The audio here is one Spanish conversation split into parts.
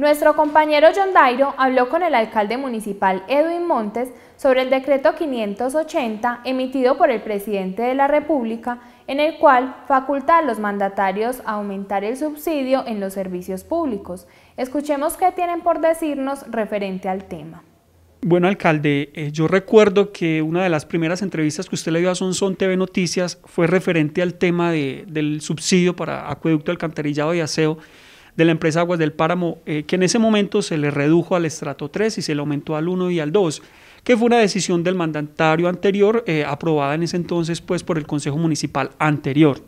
Nuestro compañero John Dairo habló con el alcalde municipal Edwin Montes sobre el decreto 580 emitido por el presidente de la República, en el cual faculta a los mandatarios a aumentar el subsidio en los servicios públicos. Escuchemos qué tienen por decirnos referente al tema. Bueno, alcalde, eh, yo recuerdo que una de las primeras entrevistas que usted le dio a Sonson TV Noticias fue referente al tema del subsidio para acueducto, alcantarillado y aseo de la empresa Aguas del Páramo, eh, que en ese momento se le redujo al estrato 3 y se le aumentó al 1 y al 2, que fue una decisión del mandatario anterior, eh, aprobada en ese entonces pues, por el Consejo Municipal anterior.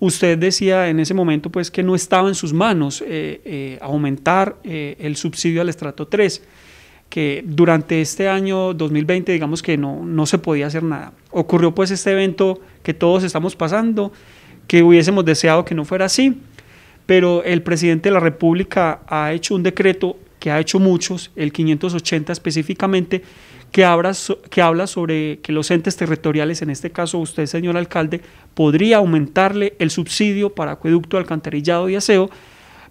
Usted decía en ese momento pues, que no estaba en sus manos eh, aumentar el subsidio al estrato 3 que durante este año 2020 digamos que no, no se podía hacer nada. Ocurrió pues este evento que todos estamos pasando, que hubiésemos deseado que no fuera así, pero el presidente de la República ha hecho un decreto que ha hecho muchos, el 580 específicamente, que, habla, sobre que los entes territoriales, en este caso usted, señor alcalde, podría aumentarle el subsidio para acueducto, alcantarillado y aseo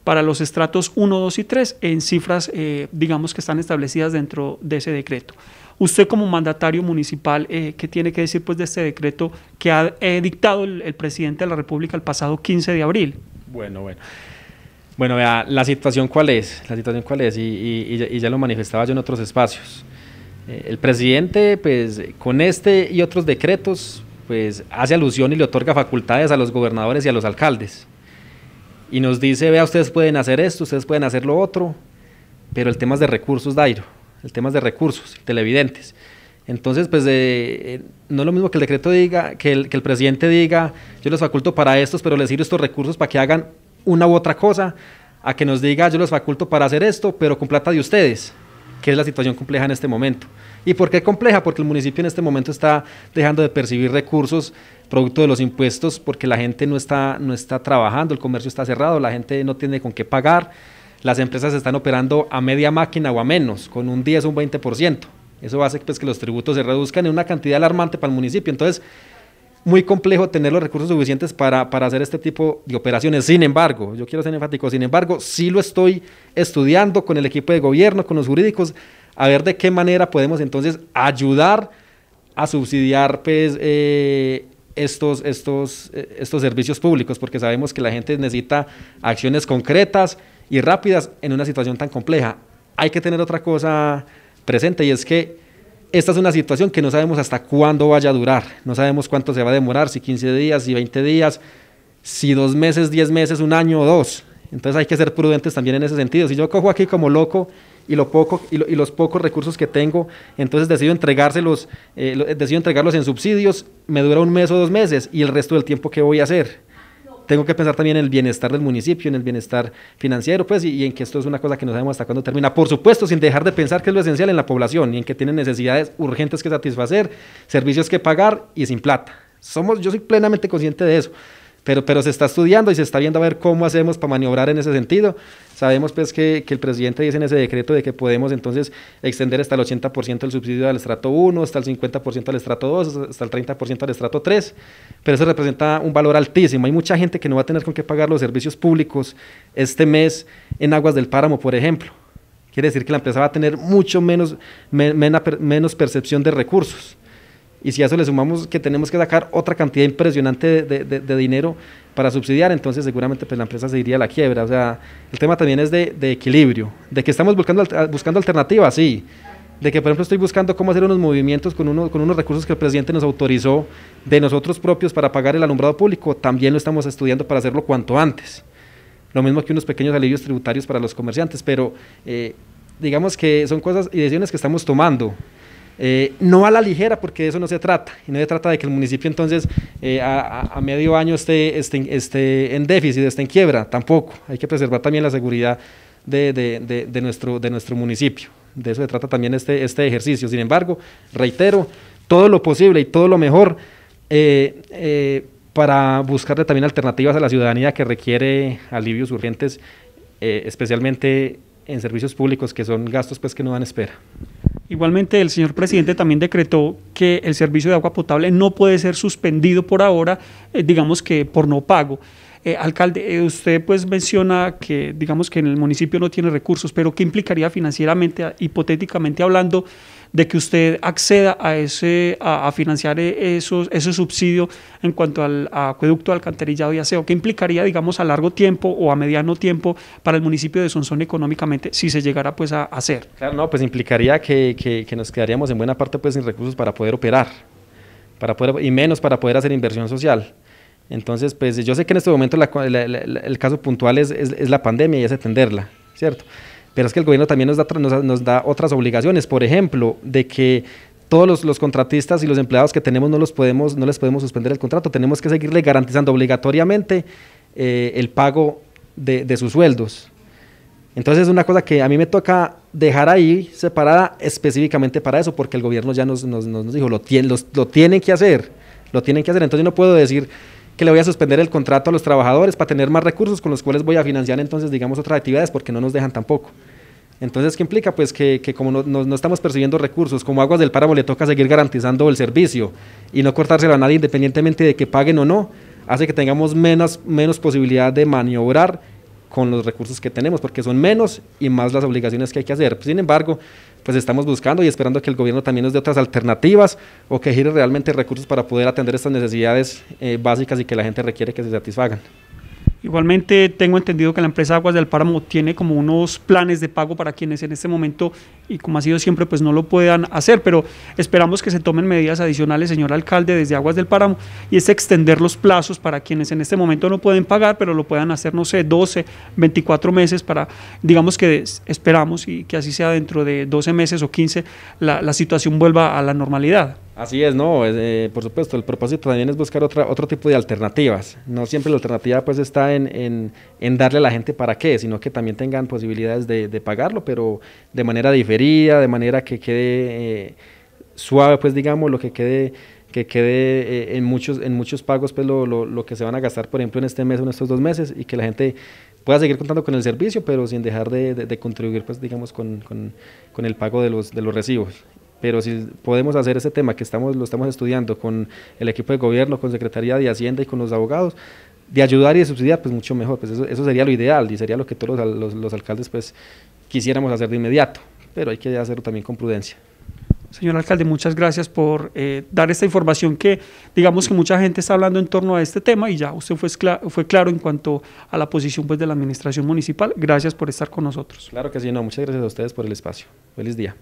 para los estratos 1, 2 y 3 en cifras, eh, digamos, que están establecidas dentro de ese decreto. Usted como mandatario municipal, eh, ¿qué tiene que decir pues, de este decreto que ha eh, dictado el presidente de la República el pasado 15 de abril? Bueno, bueno. Bueno, vea, la situación cuál es, la situación cuál es, y, ya lo manifestaba yo en otros espacios. Eh, el presidente, pues, con este y otros decretos, pues, hace alusión y le otorga facultades a los gobernadores y a los alcaldes. Y nos dice, vea, ustedes pueden hacer esto, ustedes pueden hacer lo otro, pero el tema es de recursos, Dairo, el tema es de recursos, televidentes. Entonces, pues eh, no es lo mismo que el decreto diga, que el, presidente diga, yo los faculto para estos, pero les sirvo estos recursos para que hagan una u otra cosa, a que nos diga, yo los faculto para hacer esto, pero con plata de ustedes, que es la situación compleja en este momento. ¿Y por qué compleja? Porque el municipio en este momento está dejando de percibir recursos producto de los impuestos, porque la gente no está, no está trabajando, el comercio está cerrado, la gente no tiene con qué pagar, las empresas están operando a media máquina o a menos, con un 10 o un 20%. Eso hace pues, que los tributos se reduzcan en una cantidad alarmante para el municipio. Entonces, muy complejo tener los recursos suficientes para, hacer este tipo de operaciones. Sin embargo, yo quiero ser enfático, sin embargo, sí lo estoy estudiando con el equipo de gobierno, con los jurídicos, a ver de qué manera podemos entonces ayudar a subsidiar pues, eh, estos, estos, eh, estos servicios públicos, porque sabemos que la gente necesita acciones concretas y rápidas en una situación tan compleja. Hay que tener otra cosa presente y es que esta es una situación que no sabemos hasta cuándo vaya a durar, no sabemos cuánto se va a demorar, si 15 días, si 20 días, si dos meses, 10 meses, un año o dos. Entonces hay que ser prudentes también en ese sentido. Si yo cojo aquí como loco y, lo poco, y, los pocos recursos que tengo, entonces decido, entregárselos, eh, decido entregarlos en subsidios, me dura un mes o dos meses y el resto del tiempo ¿qué voy a hacer tengo que pensar también en el bienestar del municipio, en el bienestar financiero, pues, y, en que esto es una cosa que no sabemos hasta cuándo termina. Por supuesto, sin dejar de pensar que es lo esencial en la población y en que tienen necesidades urgentes que satisfacer, servicios que pagar y sin plata. Somos, yo soy plenamente consciente de eso pero, se está estudiando y se está viendo a ver cómo hacemos para maniobrar en ese sentido. Sabemos pues que, el presidente dice en ese decreto de que podemos entonces extender hasta el 80% el subsidio al estrato 1, hasta el 50% al estrato 2, hasta el 30% al estrato 3, pero eso representa un valor altísimo. Hay mucha gente que no va a tener con qué pagar los servicios públicos este mes en Aguas del Páramo, por ejemplo. Quiere decir que la empresa va a tener mucho menos, menos percepción de recursos. Y si a eso le sumamos que tenemos que sacar otra cantidad impresionante de, de, dinero para subsidiar, entonces seguramente pues, la empresa se iría a la quiebra. O sea, el tema también es de, de equilibrio, de que estamos buscando, buscando alternativas, sí. De que, por ejemplo, estoy buscando cómo hacer unos movimientos con, uno, con unos recursos que el presidente nos autorizó de nosotros propios para pagar el alumbrado público. También lo estamos estudiando para hacerlo cuanto antes. Lo mismo que unos pequeños alivios tributarios para los comerciantes, pero eh, digamos que son cosas y decisiones que estamos tomando. Eh, no a la ligera, porque de eso no se trata. Y no se trata de que el municipio entonces eh, a, medio año esté, en déficit, esté en quiebra, tampoco. Hay que preservar también la seguridad de, nuestro, municipio. De eso se trata también este, este, ejercicio. Sin embargo, reitero, todo lo posible y todo lo mejor eh, para buscarle también alternativas a la ciudadanía que requiere alivios urgentes, especialmente en servicios públicos que son gastos pues que no dan espera. Igualmente, el señor presidente también decretó que el servicio de agua potable no puede ser suspendido por ahora, eh, digamos que por no pago. Eh, alcalde, eh, usted pues menciona que digamos que en el municipio no tiene recursos, pero ¿qué implicaría financieramente, hipotéticamente hablando, de que usted acceda a, ese, a, financiar e, esos, ese subsidio en cuanto al acueducto, alcantarillado y aseo? que implicaría, digamos, a largo tiempo o a mediano tiempo para el municipio de Sonsón económicamente si se llegara pues a hacer? Claro, no, pues implicaría que, nos quedaríamos en buena parte pues sin recursos para poder operar para poder, y menos para poder hacer inversión social. Entonces, pues yo sé que en este momento el caso puntual es, es la pandemia y es atenderla, ¿cierto? Pero es que el gobierno también nos da, nos, da otras obligaciones, por ejemplo, de que todos los, contratistas y los empleados que tenemos no los podemos, no les podemos suspender el contrato, tenemos que seguirle garantizando obligatoriamente eh, el pago de, sus sueldos. Entonces es una cosa que a mí me toca dejar ahí separada específicamente para eso, porque el gobierno ya nos, dijo, lo, lo tienen que hacer, lo tienen que hacer. Entonces yo no puedo decir, que le voy a suspender el contrato a los trabajadores para tener más recursos con los cuales voy a financiar entonces, digamos, otras actividades porque no nos dejan tampoco. Entonces, ¿qué implica? Pues que, como no, estamos percibiendo recursos, como Aguas del Páramo le toca seguir garantizando el servicio y no cortárselo a nadie independientemente de que paguen o no, hace que tengamos menos, menos posibilidad de maniobrar con los recursos que tenemos, porque son menos y más las obligaciones que hay que hacer. Sin embargo, pues estamos buscando y esperando que el gobierno también nos dé otras alternativas o que gire realmente recursos para poder atender estas necesidades eh, básicas y que la gente requiere que se satisfagan. Igualmente tengo entendido que la empresa Aguas del Páramo tiene como unos planes de pago para quienes en este momento y como ha sido siempre pues no lo puedan hacer, pero esperamos que se tomen medidas adicionales, señor alcalde, desde Aguas del Páramo y es extender los plazos para quienes en este momento no pueden pagar, pero lo puedan hacer, no sé, 12, 24 meses para, digamos que esperamos y que así sea dentro de 12 meses o 15 la, la situación vuelva a la normalidad. Así es, no, eh, por supuesto, el propósito también es buscar otra, otro tipo de alternativas. No siempre la alternativa pues está en, darle a la gente para qué, sino que también tengan posibilidades de, pagarlo, pero de manera diferida, de manera que quede eh, suave, pues digamos, lo que quede que quede eh, en, muchos, en muchos pagos pues, lo, lo, que se van a gastar, por ejemplo, en este mes o en estos dos meses, y que la gente pueda seguir contando con el servicio, pero sin dejar de, contribuir, pues, digamos, con, con, el pago de los, de los recibos pero si podemos hacer ese tema que estamos, lo estamos estudiando con el equipo de gobierno, con Secretaría de Hacienda y con los abogados, de ayudar y de subsidiar, pues mucho mejor, pues eso, sería lo ideal y sería lo que todos los, alcaldes pues quisiéramos hacer de inmediato, pero hay que hacerlo también con prudencia. Señor alcalde, muchas gracias por eh, dar esta información que digamos que mucha gente está hablando en torno a este tema y ya usted fue, fue claro en cuanto a la posición pues, de la administración municipal. Gracias por estar con nosotros. Claro que sí, no, muchas gracias a ustedes por el espacio. Feliz día.